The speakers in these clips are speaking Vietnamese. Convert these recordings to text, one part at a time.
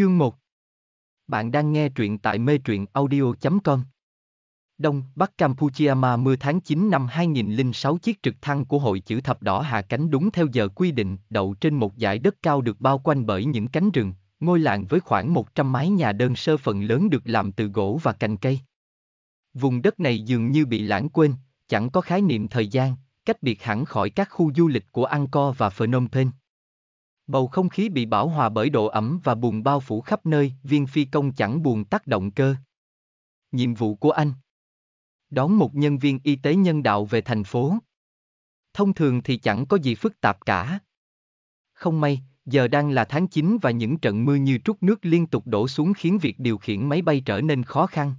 Chương 1 Bạn đang nghe truyện tại mê truyện audio.com Đông Bắc Campuchia mà mưa tháng 9 năm 2006 chiếc trực thăng của hội chữ thập đỏ hạ cánh đúng theo giờ quy định đậu trên một dải đất cao được bao quanh bởi những cánh rừng, ngôi làng với khoảng 100 mái nhà đơn sơ phần lớn được làm từ gỗ và cành cây. Vùng đất này dường như bị lãng quên, chẳng có khái niệm thời gian, cách biệt hẳn khỏi các khu du lịch của Angkor và Phnom Penh. Bầu không khí bị bão hòa bởi độ ẩm và bùn bao phủ khắp nơi, viên phi công chẳng buồn tác động cơ. Nhiệm vụ của anh Đón một nhân viên y tế nhân đạo về thành phố. Thông thường thì chẳng có gì phức tạp cả. Không may, giờ đang là tháng 9 và những trận mưa như trút nước liên tục đổ xuống khiến việc điều khiển máy bay trở nên khó khăn.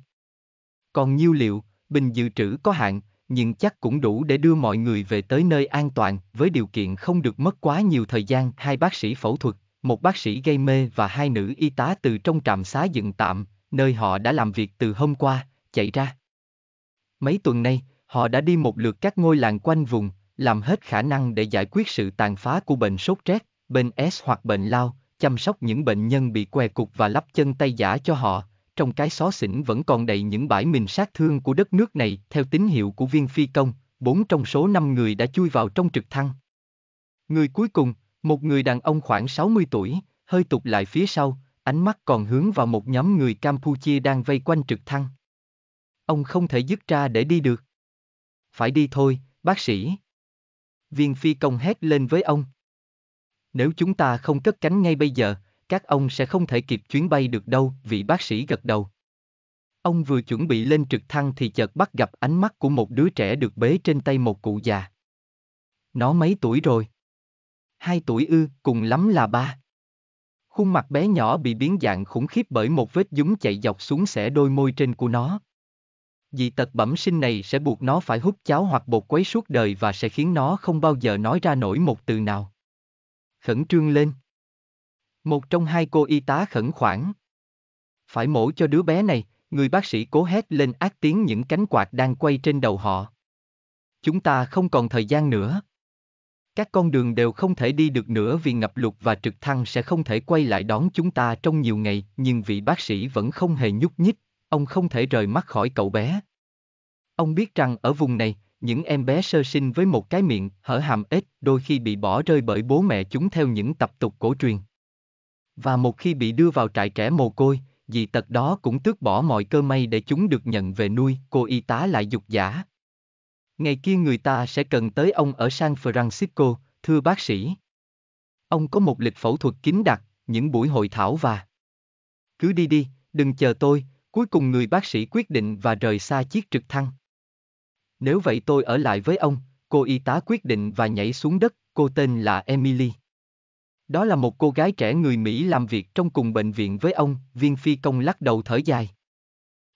Còn nhiêu liệu, bình dự trữ có hạn, nhưng chắc cũng đủ để đưa mọi người về tới nơi an toàn, với điều kiện không được mất quá nhiều thời gian. Hai bác sĩ phẫu thuật, một bác sĩ gây mê và hai nữ y tá từ trong trạm xá dựng tạm, nơi họ đã làm việc từ hôm qua, chạy ra. Mấy tuần nay, họ đã đi một lượt các ngôi làng quanh vùng, làm hết khả năng để giải quyết sự tàn phá của bệnh sốt rét, bệnh S hoặc bệnh lao, chăm sóc những bệnh nhân bị què cục và lắp chân tay giả cho họ, trong cái xó xỉnh vẫn còn đầy những bãi mình sát thương của đất nước này, theo tín hiệu của viên phi công, bốn trong số năm người đã chui vào trong trực thăng. Người cuối cùng, một người đàn ông khoảng 60 tuổi, hơi tụt lại phía sau, ánh mắt còn hướng vào một nhóm người Campuchia đang vây quanh trực thăng. Ông không thể dứt ra để đi được. Phải đi thôi, bác sĩ. Viên phi công hét lên với ông. Nếu chúng ta không cất cánh ngay bây giờ, các ông sẽ không thể kịp chuyến bay được đâu, vị bác sĩ gật đầu. Ông vừa chuẩn bị lên trực thăng thì chợt bắt gặp ánh mắt của một đứa trẻ được bế trên tay một cụ già. Nó mấy tuổi rồi? Hai tuổi ư, cùng lắm là ba. Khuôn mặt bé nhỏ bị biến dạng khủng khiếp bởi một vết dúng chạy dọc xuống xẻ đôi môi trên của nó. Dị tật bẩm sinh này sẽ buộc nó phải hút cháo hoặc bột quấy suốt đời và sẽ khiến nó không bao giờ nói ra nổi một từ nào. Khẩn trương lên. Một trong hai cô y tá khẩn khoản. Phải mổ cho đứa bé này, người bác sĩ cố hét lên ác tiếng những cánh quạt đang quay trên đầu họ. Chúng ta không còn thời gian nữa. Các con đường đều không thể đi được nữa vì ngập lụt và trực thăng sẽ không thể quay lại đón chúng ta trong nhiều ngày, nhưng vị bác sĩ vẫn không hề nhúc nhích, ông không thể rời mắt khỏi cậu bé. Ông biết rằng ở vùng này, những em bé sơ sinh với một cái miệng hở hàm ít đôi khi bị bỏ rơi bởi bố mẹ chúng theo những tập tục cổ truyền. Và một khi bị đưa vào trại trẻ mồ côi, dị tật đó cũng tước bỏ mọi cơ may để chúng được nhận về nuôi, cô y tá lại dục giả. Ngày kia người ta sẽ cần tới ông ở San Francisco, thưa bác sĩ. Ông có một lịch phẫu thuật kín đặc, những buổi hội thảo và... Cứ đi đi, đừng chờ tôi, cuối cùng người bác sĩ quyết định và rời xa chiếc trực thăng. Nếu vậy tôi ở lại với ông, cô y tá quyết định và nhảy xuống đất, cô tên là Emily. Đó là một cô gái trẻ người Mỹ làm việc trong cùng bệnh viện với ông, viên phi công lắc đầu thở dài.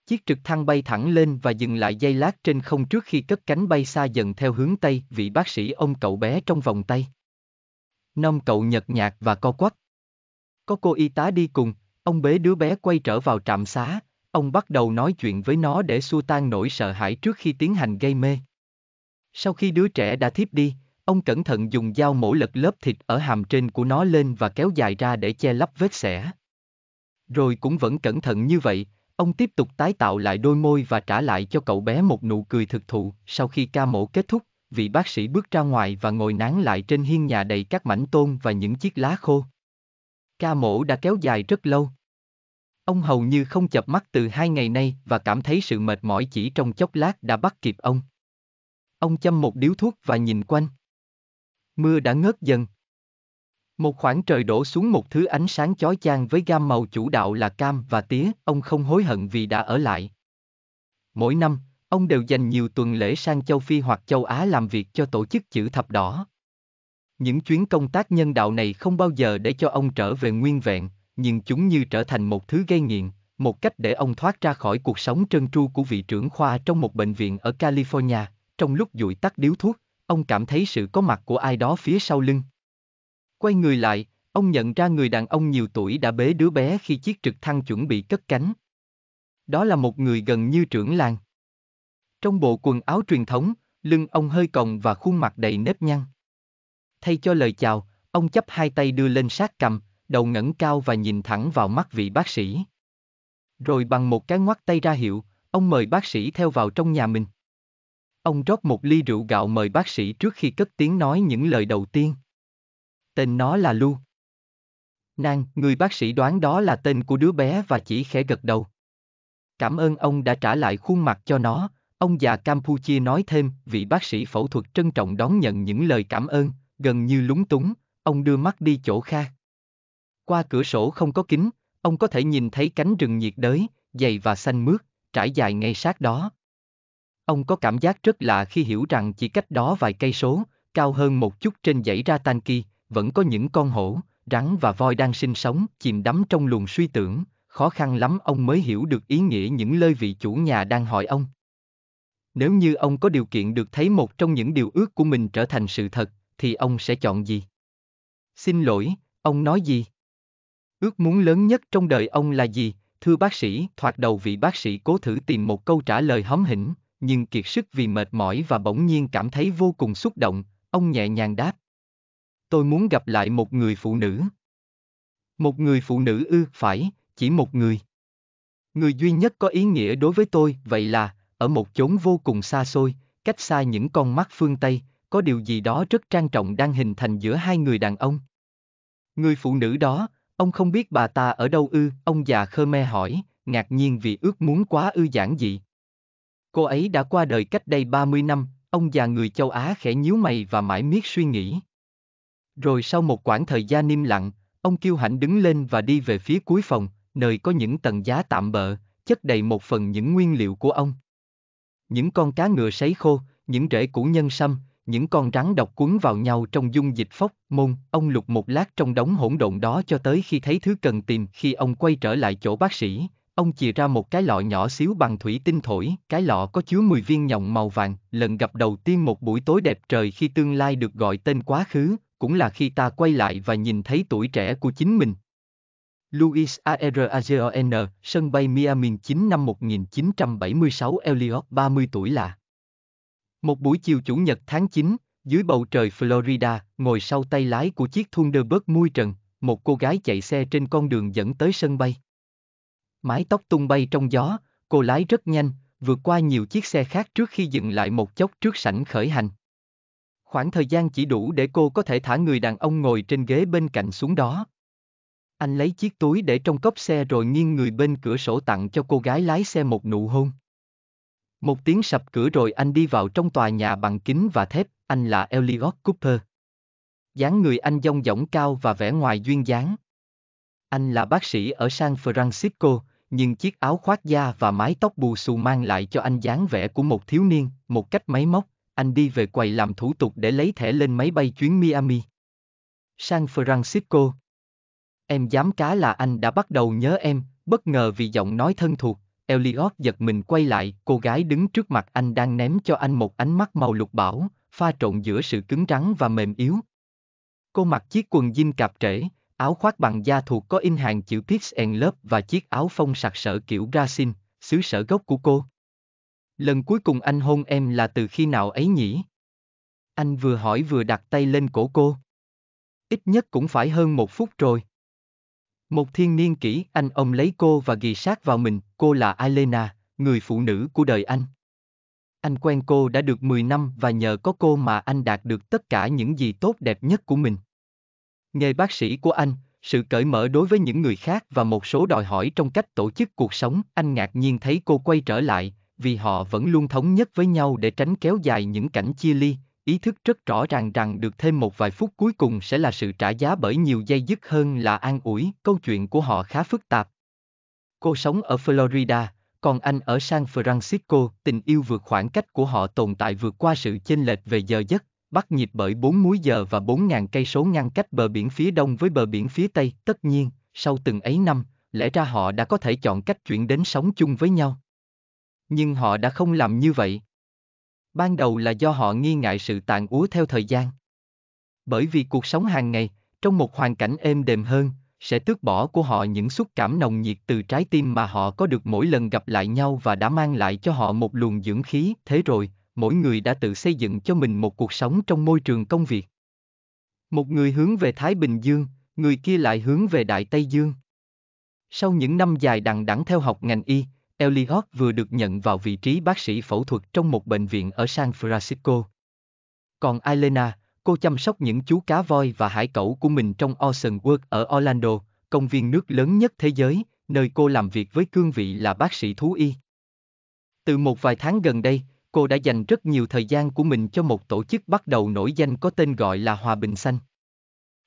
Chiếc trực thăng bay thẳng lên và dừng lại dây lát trên không trước khi cất cánh bay xa dần theo hướng Tây, vị bác sĩ ôm cậu bé trong vòng tay. Nông cậu nhật nhạt và co quắp. Có cô y tá đi cùng, ông bế đứa bé quay trở vào trạm xá, ông bắt đầu nói chuyện với nó để xua tan nỗi sợ hãi trước khi tiến hành gây mê. Sau khi đứa trẻ đã thiếp đi, Ông cẩn thận dùng dao mổ lật lớp thịt ở hàm trên của nó lên và kéo dài ra để che lấp vết xẻ. Rồi cũng vẫn cẩn thận như vậy, ông tiếp tục tái tạo lại đôi môi và trả lại cho cậu bé một nụ cười thực thụ. Sau khi ca mổ kết thúc, vị bác sĩ bước ra ngoài và ngồi nán lại trên hiên nhà đầy các mảnh tôn và những chiếc lá khô. Ca mổ đã kéo dài rất lâu. Ông hầu như không chập mắt từ hai ngày nay và cảm thấy sự mệt mỏi chỉ trong chốc lát đã bắt kịp ông. Ông châm một điếu thuốc và nhìn quanh. Mưa đã ngớt dần. Một khoảng trời đổ xuống một thứ ánh sáng chói chang với gam màu chủ đạo là cam và tía, ông không hối hận vì đã ở lại. Mỗi năm, ông đều dành nhiều tuần lễ sang châu Phi hoặc châu Á làm việc cho tổ chức chữ thập đỏ. Những chuyến công tác nhân đạo này không bao giờ để cho ông trở về nguyên vẹn, nhưng chúng như trở thành một thứ gây nghiện, một cách để ông thoát ra khỏi cuộc sống trơn tru của vị trưởng khoa trong một bệnh viện ở California, trong lúc dụi tắt điếu thuốc, ông cảm thấy sự có mặt của ai đó phía sau lưng. Quay người lại, ông nhận ra người đàn ông nhiều tuổi đã bế đứa bé khi chiếc trực thăng chuẩn bị cất cánh. Đó là một người gần như trưởng làng. Trong bộ quần áo truyền thống, lưng ông hơi còng và khuôn mặt đầy nếp nhăn. Thay cho lời chào, ông chấp hai tay đưa lên sát cầm, đầu ngẩng cao và nhìn thẳng vào mắt vị bác sĩ. Rồi bằng một cái ngoắt tay ra hiệu, ông mời bác sĩ theo vào trong nhà mình. Ông rót một ly rượu gạo mời bác sĩ trước khi cất tiếng nói những lời đầu tiên. Tên nó là Lu. Nàng, người bác sĩ đoán đó là tên của đứa bé và chỉ khẽ gật đầu. Cảm ơn ông đã trả lại khuôn mặt cho nó, ông già Campuchia nói thêm, vị bác sĩ phẫu thuật trân trọng đón nhận những lời cảm ơn, gần như lúng túng, ông đưa mắt đi chỗ khác. Qua cửa sổ không có kính, ông có thể nhìn thấy cánh rừng nhiệt đới, dày và xanh mướt, trải dài ngay sát đó, Ông có cảm giác rất lạ khi hiểu rằng chỉ cách đó vài cây số, cao hơn một chút trên dãy ra tan kia, vẫn có những con hổ, rắn và voi đang sinh sống, chìm đắm trong luồng suy tưởng, khó khăn lắm ông mới hiểu được ý nghĩa những lời vị chủ nhà đang hỏi ông. Nếu như ông có điều kiện được thấy một trong những điều ước của mình trở thành sự thật, thì ông sẽ chọn gì? Xin lỗi, ông nói gì? Ước muốn lớn nhất trong đời ông là gì? Thưa bác sĩ, thoạt đầu vị bác sĩ cố thử tìm một câu trả lời hóm hỉnh, nhưng kiệt sức vì mệt mỏi và bỗng nhiên cảm thấy vô cùng xúc động, ông nhẹ nhàng đáp. Tôi muốn gặp lại một người phụ nữ. Một người phụ nữ ư, phải, chỉ một người. Người duy nhất có ý nghĩa đối với tôi, vậy là, ở một chốn vô cùng xa xôi, cách xa những con mắt phương Tây, có điều gì đó rất trang trọng đang hình thành giữa hai người đàn ông. Người phụ nữ đó, ông không biết bà ta ở đâu ư, ông già Khmer hỏi, ngạc nhiên vì ước muốn quá ư giản dị, Cô ấy đã qua đời cách đây 30 năm, ông già người châu Á khẽ nhíu mày và mãi miết suy nghĩ. Rồi sau một quãng thời gian im lặng, ông kiêu hãnh đứng lên và đi về phía cuối phòng, nơi có những tầng giá tạm bợ, chất đầy một phần những nguyên liệu của ông. Những con cá ngựa sấy khô, những rễ củ nhân sâm, những con rắn độc cuốn vào nhau trong dung dịch phốc, môn, ông lục một lát trong đống hỗn độn đó cho tới khi thấy thứ cần tìm khi ông quay trở lại chỗ bác sĩ, Ông chìa ra một cái lọ nhỏ xíu bằng thủy tinh thổi, cái lọ có chứa 10 viên nhộng màu vàng, lần gặp đầu tiên một buổi tối đẹp trời khi tương lai được gọi tên quá khứ, cũng là khi ta quay lại và nhìn thấy tuổi trẻ của chính mình. Luis Aragon, sân bay Miami 9 năm 1976 Elliot 30 tuổi là Một buổi chiều Chủ nhật tháng 9, dưới bầu trời Florida, ngồi sau tay lái của chiếc Thunderbird mui trần, một cô gái chạy xe trên con đường dẫn tới sân bay mái tóc tung bay trong gió, cô lái rất nhanh, vượt qua nhiều chiếc xe khác trước khi dừng lại một chốc trước sảnh khởi hành. Khoảng thời gian chỉ đủ để cô có thể thả người đàn ông ngồi trên ghế bên cạnh xuống đó. Anh lấy chiếc túi để trong cốp xe rồi nghiêng người bên cửa sổ tặng cho cô gái lái xe một nụ hôn. Một tiếng sập cửa rồi anh đi vào trong tòa nhà bằng kính và thép, anh là Elliot Cooper. dáng người anh dông dỏng cao và vẻ ngoài duyên dáng. Anh là bác sĩ ở San Francisco, nhưng chiếc áo khoác da và mái tóc bù xù mang lại cho anh dáng vẻ của một thiếu niên, một cách máy móc, anh đi về quầy làm thủ tục để lấy thẻ lên máy bay chuyến Miami. San Francisco Em dám cá là anh đã bắt đầu nhớ em, bất ngờ vì giọng nói thân thuộc, Elliot giật mình quay lại, cô gái đứng trước mặt anh đang ném cho anh một ánh mắt màu lục bảo, pha trộn giữa sự cứng rắn và mềm yếu. Cô mặc chiếc quần jean cạp trễ, Áo khoác bằng da thuộc có in hàng chữ Pips and Love và chiếc áo phông sặc sỡ kiểu Brazil, xứ sở gốc của cô. Lần cuối cùng anh hôn em là từ khi nào ấy nhỉ? Anh vừa hỏi vừa đặt tay lên cổ cô. Ít nhất cũng phải hơn một phút rồi. Một thiên niên kỷ anh ông lấy cô và ghi sát vào mình, cô là Elena, người phụ nữ của đời anh. Anh quen cô đã được 10 năm và nhờ có cô mà anh đạt được tất cả những gì tốt đẹp nhất của mình nghề bác sĩ của anh, sự cởi mở đối với những người khác và một số đòi hỏi trong cách tổ chức cuộc sống, anh ngạc nhiên thấy cô quay trở lại, vì họ vẫn luôn thống nhất với nhau để tránh kéo dài những cảnh chia ly, ý thức rất rõ ràng rằng được thêm một vài phút cuối cùng sẽ là sự trả giá bởi nhiều dây dứt hơn là an ủi, câu chuyện của họ khá phức tạp. Cô sống ở Florida, còn anh ở San Francisco, tình yêu vượt khoảng cách của họ tồn tại vượt qua sự chênh lệch về giờ giấc, bắt nhịp bởi 4 múi giờ và 4.000 cây số ngăn cách bờ biển phía đông với bờ biển phía tây. Tất nhiên, sau từng ấy năm, lẽ ra họ đã có thể chọn cách chuyển đến sống chung với nhau. Nhưng họ đã không làm như vậy. Ban đầu là do họ nghi ngại sự tàn úa theo thời gian. Bởi vì cuộc sống hàng ngày, trong một hoàn cảnh êm đềm hơn, sẽ tước bỏ của họ những xúc cảm nồng nhiệt từ trái tim mà họ có được mỗi lần gặp lại nhau và đã mang lại cho họ một luồng dưỡng khí. Thế rồi, mỗi người đã tự xây dựng cho mình một cuộc sống trong môi trường công việc. Một người hướng về Thái Bình Dương, người kia lại hướng về Đại Tây Dương. Sau những năm dài đằng đẵng theo học ngành y, Elliot vừa được nhận vào vị trí bác sĩ phẫu thuật trong một bệnh viện ở San Francisco. Còn Elena, cô chăm sóc những chú cá voi và hải cẩu của mình trong Ocean World ở Orlando, công viên nước lớn nhất thế giới, nơi cô làm việc với cương vị là bác sĩ thú y. Từ một vài tháng gần đây, cô đã dành rất nhiều thời gian của mình cho một tổ chức bắt đầu nổi danh có tên gọi là Hòa Bình Xanh.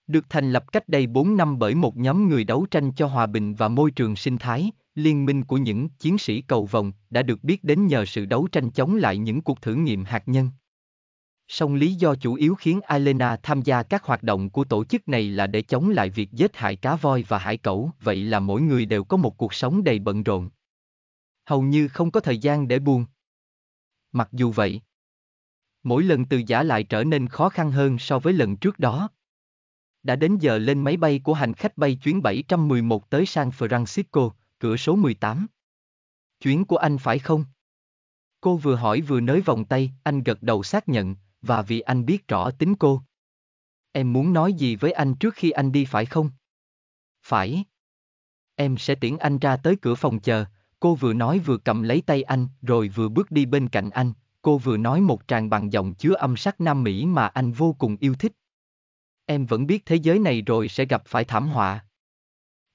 Được thành lập cách đây 4 năm bởi một nhóm người đấu tranh cho hòa bình và môi trường sinh thái, liên minh của những chiến sĩ cầu vòng đã được biết đến nhờ sự đấu tranh chống lại những cuộc thử nghiệm hạt nhân. Song lý do chủ yếu khiến Elena tham gia các hoạt động của tổ chức này là để chống lại việc giết hại cá voi và hải cẩu, vậy là mỗi người đều có một cuộc sống đầy bận rộn. Hầu như không có thời gian để buồn mặc dù vậy. Mỗi lần từ giả lại trở nên khó khăn hơn so với lần trước đó. Đã đến giờ lên máy bay của hành khách bay chuyến 711 tới San Francisco, cửa số 18. Chuyến của anh phải không? Cô vừa hỏi vừa nới vòng tay, anh gật đầu xác nhận, và vì anh biết rõ tính cô. Em muốn nói gì với anh trước khi anh đi phải không? Phải. Em sẽ tiễn anh ra tới cửa phòng chờ, Cô vừa nói vừa cầm lấy tay anh, rồi vừa bước đi bên cạnh anh, cô vừa nói một tràng bằng giọng chứa âm sắc Nam Mỹ mà anh vô cùng yêu thích. Em vẫn biết thế giới này rồi sẽ gặp phải thảm họa.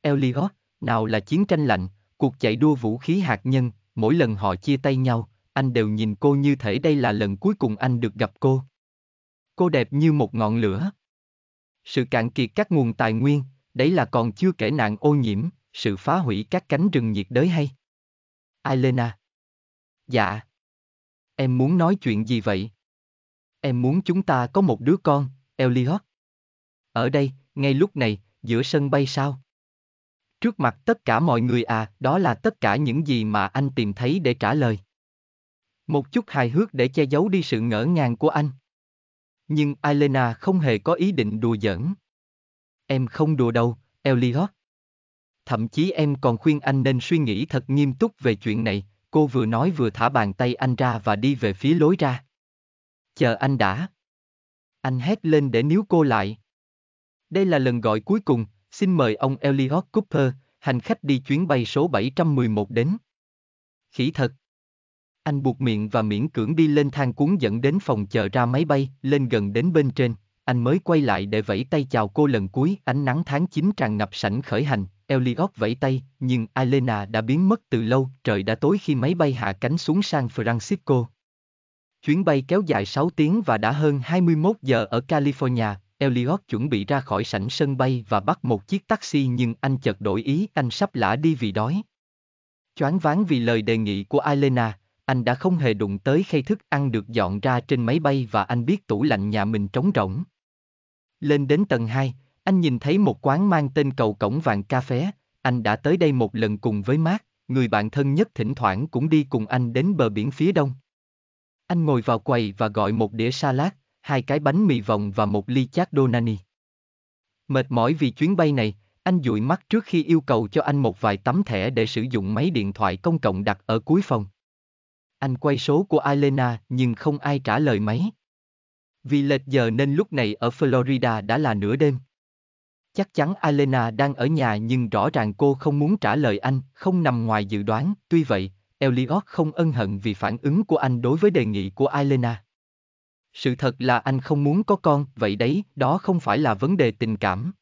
Elliot, nào là chiến tranh lạnh, cuộc chạy đua vũ khí hạt nhân, mỗi lần họ chia tay nhau, anh đều nhìn cô như thể đây là lần cuối cùng anh được gặp cô. Cô đẹp như một ngọn lửa. Sự cạn kiệt các nguồn tài nguyên, đấy là còn chưa kể nạn ô nhiễm, sự phá hủy các cánh rừng nhiệt đới hay Ailena. Dạ. Em muốn nói chuyện gì vậy? Em muốn chúng ta có một đứa con, Eliot. Ở đây, ngay lúc này, giữa sân bay sao? Trước mặt tất cả mọi người à, đó là tất cả những gì mà anh tìm thấy để trả lời. Một chút hài hước để che giấu đi sự ngỡ ngàng của anh. Nhưng Elena không hề có ý định đùa giỡn. Em không đùa đâu, Eliot thậm chí em còn khuyên anh nên suy nghĩ thật nghiêm túc về chuyện này, cô vừa nói vừa thả bàn tay anh ra và đi về phía lối ra. Chờ anh đã. Anh hét lên để níu cô lại. Đây là lần gọi cuối cùng, xin mời ông Elliot Cooper, hành khách đi chuyến bay số 711 đến. Khỉ thật. Anh buộc miệng và miễn cưỡng đi lên thang cuốn dẫn đến phòng chờ ra máy bay, lên gần đến bên trên anh mới quay lại để vẫy tay chào cô lần cuối. Ánh nắng tháng 9 tràn ngập sảnh khởi hành, Elliot vẫy tay, nhưng Elena đã biến mất từ lâu, trời đã tối khi máy bay hạ cánh xuống San Francisco. Chuyến bay kéo dài 6 tiếng và đã hơn 21 giờ ở California, Elliot chuẩn bị ra khỏi sảnh sân bay và bắt một chiếc taxi nhưng anh chợt đổi ý anh sắp lả đi vì đói. Choáng váng vì lời đề nghị của Elena, anh đã không hề đụng tới khay thức ăn được dọn ra trên máy bay và anh biết tủ lạnh nhà mình trống rỗng. Lên đến tầng 2, anh nhìn thấy một quán mang tên cầu cổng vàng cà phé, anh đã tới đây một lần cùng với Mark, người bạn thân nhất thỉnh thoảng cũng đi cùng anh đến bờ biển phía đông. Anh ngồi vào quầy và gọi một đĩa salad, hai cái bánh mì vòng và một ly chát Donani. Mệt mỏi vì chuyến bay này, anh dụi mắt trước khi yêu cầu cho anh một vài tấm thẻ để sử dụng máy điện thoại công cộng đặt ở cuối phòng. Anh quay số của Elena nhưng không ai trả lời máy. Vì lệch giờ nên lúc này ở Florida đã là nửa đêm. Chắc chắn Alena đang ở nhà nhưng rõ ràng cô không muốn trả lời anh, không nằm ngoài dự đoán, tuy vậy, Elliot không ân hận vì phản ứng của anh đối với đề nghị của Elena. Sự thật là anh không muốn có con, vậy đấy, đó không phải là vấn đề tình cảm.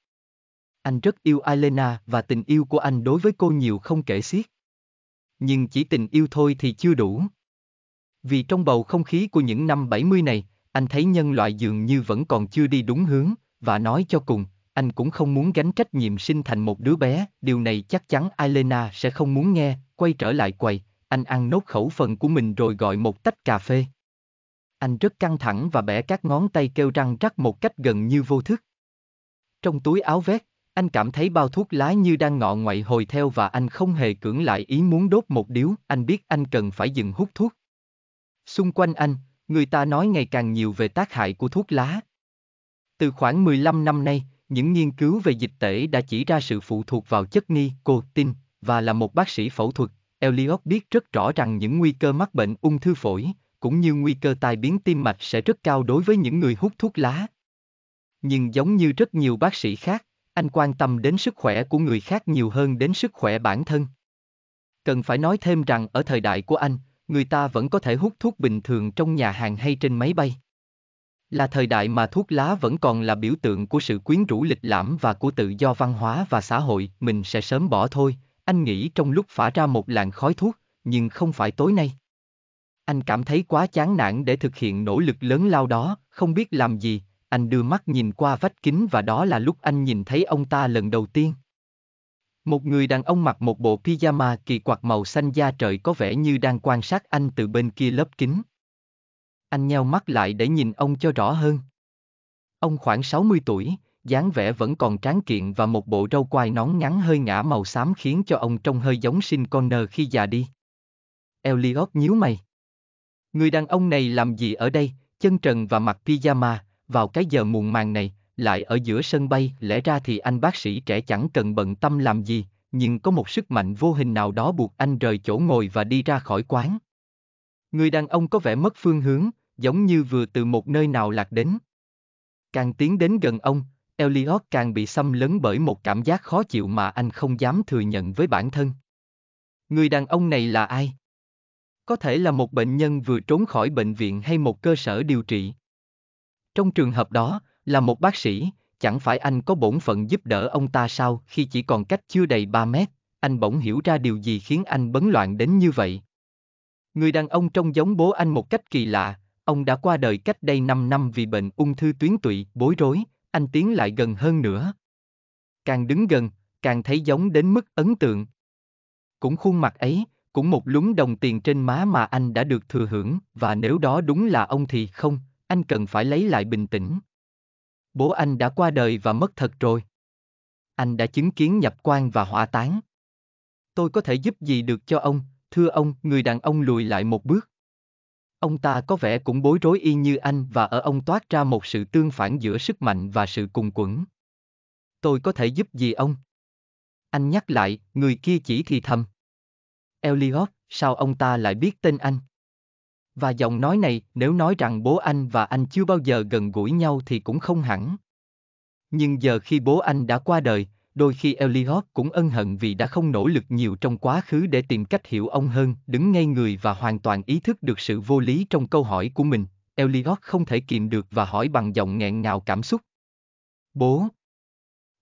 Anh rất yêu Elena và tình yêu của anh đối với cô nhiều không kể xiết. Nhưng chỉ tình yêu thôi thì chưa đủ. Vì trong bầu không khí của những năm 70 này, anh thấy nhân loại dường như vẫn còn chưa đi đúng hướng, và nói cho cùng, anh cũng không muốn gánh trách nhiệm sinh thành một đứa bé, điều này chắc chắn Elena sẽ không muốn nghe, quay trở lại quầy, anh ăn nốt khẩu phần của mình rồi gọi một tách cà phê. Anh rất căng thẳng và bẻ các ngón tay kêu răng rắc một cách gần như vô thức. Trong túi áo vest, anh cảm thấy bao thuốc lá như đang ngọ ngoại hồi theo và anh không hề cưỡng lại ý muốn đốt một điếu, anh biết anh cần phải dừng hút thuốc. Xung quanh anh, người ta nói ngày càng nhiều về tác hại của thuốc lá. Từ khoảng 15 năm nay, những nghiên cứu về dịch tễ đã chỉ ra sự phụ thuộc vào chất ni, cô, tin, và là một bác sĩ phẫu thuật, Elliot biết rất rõ rằng những nguy cơ mắc bệnh ung thư phổi, cũng như nguy cơ tai biến tim mạch sẽ rất cao đối với những người hút thuốc lá. Nhưng giống như rất nhiều bác sĩ khác, anh quan tâm đến sức khỏe của người khác nhiều hơn đến sức khỏe bản thân. Cần phải nói thêm rằng ở thời đại của anh, người ta vẫn có thể hút thuốc bình thường trong nhà hàng hay trên máy bay. Là thời đại mà thuốc lá vẫn còn là biểu tượng của sự quyến rũ lịch lãm và của tự do văn hóa và xã hội, mình sẽ sớm bỏ thôi, anh nghĩ trong lúc phả ra một làn khói thuốc, nhưng không phải tối nay. Anh cảm thấy quá chán nản để thực hiện nỗ lực lớn lao đó, không biết làm gì, anh đưa mắt nhìn qua vách kính và đó là lúc anh nhìn thấy ông ta lần đầu tiên. Một người đàn ông mặc một bộ pyjama kỳ quặc màu xanh da trời có vẻ như đang quan sát anh từ bên kia lớp kính. Anh nheo mắt lại để nhìn ông cho rõ hơn. Ông khoảng 60 tuổi, dáng vẻ vẫn còn tráng kiện và một bộ râu quai nón ngắn hơi ngã màu xám khiến cho ông trông hơi giống sinh Connor khi già đi. Elliot nhíu mày. Người đàn ông này làm gì ở đây, chân trần và mặc pyjama, vào cái giờ muộn màng này, lại ở giữa sân bay, lẽ ra thì anh bác sĩ trẻ chẳng cần bận tâm làm gì, nhưng có một sức mạnh vô hình nào đó buộc anh rời chỗ ngồi và đi ra khỏi quán. Người đàn ông có vẻ mất phương hướng, giống như vừa từ một nơi nào lạc đến. Càng tiến đến gần ông, Elliot càng bị xâm lấn bởi một cảm giác khó chịu mà anh không dám thừa nhận với bản thân. Người đàn ông này là ai? Có thể là một bệnh nhân vừa trốn khỏi bệnh viện hay một cơ sở điều trị. Trong trường hợp đó, là một bác sĩ, chẳng phải anh có bổn phận giúp đỡ ông ta sao khi chỉ còn cách chưa đầy 3 mét, anh bỗng hiểu ra điều gì khiến anh bấn loạn đến như vậy. Người đàn ông trông giống bố anh một cách kỳ lạ, ông đã qua đời cách đây 5 năm vì bệnh ung thư tuyến tụy, bối rối, anh tiến lại gần hơn nữa. Càng đứng gần, càng thấy giống đến mức ấn tượng. Cũng khuôn mặt ấy, cũng một lúng đồng tiền trên má mà anh đã được thừa hưởng, và nếu đó đúng là ông thì không, anh cần phải lấy lại bình tĩnh. Bố anh đã qua đời và mất thật rồi. Anh đã chứng kiến nhập quan và hỏa táng. Tôi có thể giúp gì được cho ông, thưa ông, người đàn ông lùi lại một bước. Ông ta có vẻ cũng bối rối y như anh và ở ông toát ra một sự tương phản giữa sức mạnh và sự cùng quẩn. Tôi có thể giúp gì ông? Anh nhắc lại, người kia chỉ thì thầm. Eliot, sao ông ta lại biết tên anh? Và giọng nói này, nếu nói rằng bố anh và anh chưa bao giờ gần gũi nhau thì cũng không hẳn. Nhưng giờ khi bố anh đã qua đời, đôi khi Eliot cũng ân hận vì đã không nỗ lực nhiều trong quá khứ để tìm cách hiểu ông hơn, đứng ngay người và hoàn toàn ý thức được sự vô lý trong câu hỏi của mình. Eliot không thể kìm được và hỏi bằng giọng nghẹn ngào cảm xúc. Bố.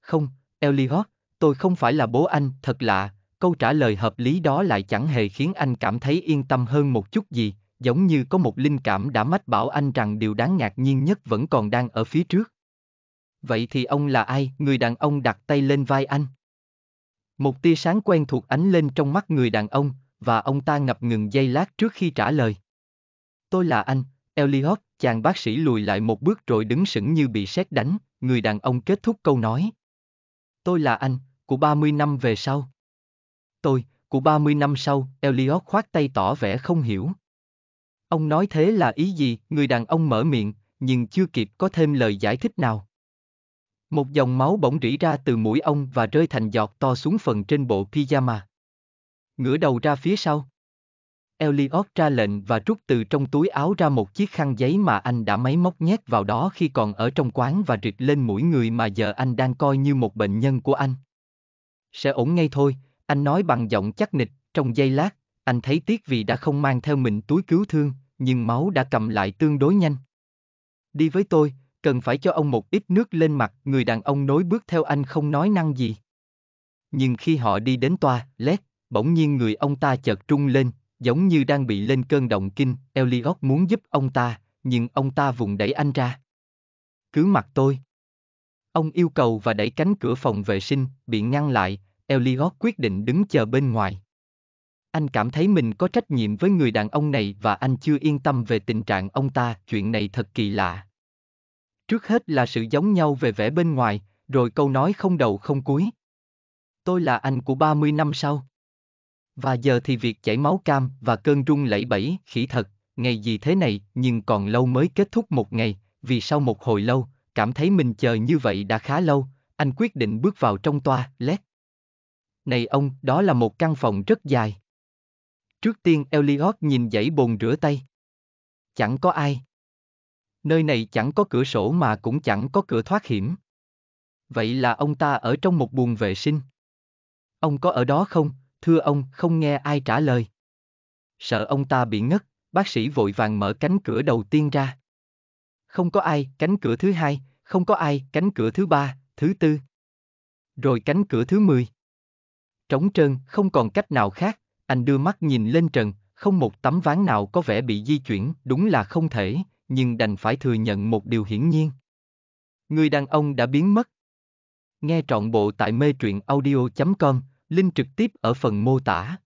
Không, Eliot, tôi không phải là bố anh, thật lạ, câu trả lời hợp lý đó lại chẳng hề khiến anh cảm thấy yên tâm hơn một chút gì, giống như có một linh cảm đã mách bảo anh rằng điều đáng ngạc nhiên nhất vẫn còn đang ở phía trước. Vậy thì ông là ai? Người đàn ông đặt tay lên vai anh. Một tia sáng quen thuộc ánh lên trong mắt người đàn ông, và ông ta ngập ngừng giây lát trước khi trả lời. Tôi là anh, Elliot, chàng bác sĩ lùi lại một bước rồi đứng sững như bị sét đánh, người đàn ông kết thúc câu nói. Tôi là anh, của 30 năm về sau. Tôi, của 30 năm sau, Elliot khoát tay tỏ vẻ không hiểu. Ông nói thế là ý gì? Người đàn ông mở miệng, nhưng chưa kịp có thêm lời giải thích nào. Một dòng máu bỗng rỉ ra từ mũi ông và rơi thành giọt to xuống phần trên bộ pyjama. Ngửa đầu ra phía sau. Elliot ra lệnh và rút từ trong túi áo ra một chiếc khăn giấy mà anh đã máy móc nhét vào đó khi còn ở trong quán và rịt lên mũi người mà giờ anh đang coi như một bệnh nhân của anh. Sẽ ổn ngay thôi, anh nói bằng giọng chắc nịch, trong giây lát, anh thấy tiếc vì đã không mang theo mình túi cứu thương, nhưng máu đã cầm lại tương đối nhanh. Đi với tôi, cần phải cho ông một ít nước lên mặt, người đàn ông nối bước theo anh không nói năng gì. Nhưng khi họ đi đến toa, lét, bỗng nhiên người ông ta chợt trung lên, giống như đang bị lên cơn động kinh, Eliot muốn giúp ông ta, nhưng ông ta vùng đẩy anh ra. Cứ mặt tôi. Ông yêu cầu và đẩy cánh cửa phòng vệ sinh, bị ngăn lại, Eliot quyết định đứng chờ bên ngoài anh cảm thấy mình có trách nhiệm với người đàn ông này và anh chưa yên tâm về tình trạng ông ta, chuyện này thật kỳ lạ. Trước hết là sự giống nhau về vẻ bên ngoài, rồi câu nói không đầu không cuối. Tôi là anh của 30 năm sau. Và giờ thì việc chảy máu cam và cơn rung lẫy bẫy, khỉ thật, ngày gì thế này nhưng còn lâu mới kết thúc một ngày, vì sau một hồi lâu, cảm thấy mình chờ như vậy đã khá lâu, anh quyết định bước vào trong toa, lét. Này ông, đó là một căn phòng rất dài. Trước tiên Elliot nhìn dãy bồn rửa tay. Chẳng có ai. Nơi này chẳng có cửa sổ mà cũng chẳng có cửa thoát hiểm. Vậy là ông ta ở trong một buồng vệ sinh. Ông có ở đó không? Thưa ông, không nghe ai trả lời. Sợ ông ta bị ngất, bác sĩ vội vàng mở cánh cửa đầu tiên ra. Không có ai, cánh cửa thứ hai, không có ai, cánh cửa thứ ba, thứ tư. Rồi cánh cửa thứ mười. Trống trơn, không còn cách nào khác, anh đưa mắt nhìn lên trần, không một tấm ván nào có vẻ bị di chuyển, đúng là không thể, nhưng đành phải thừa nhận một điều hiển nhiên. Người đàn ông đã biến mất. Nghe trọn bộ tại mê truyện audio.com, link trực tiếp ở phần mô tả.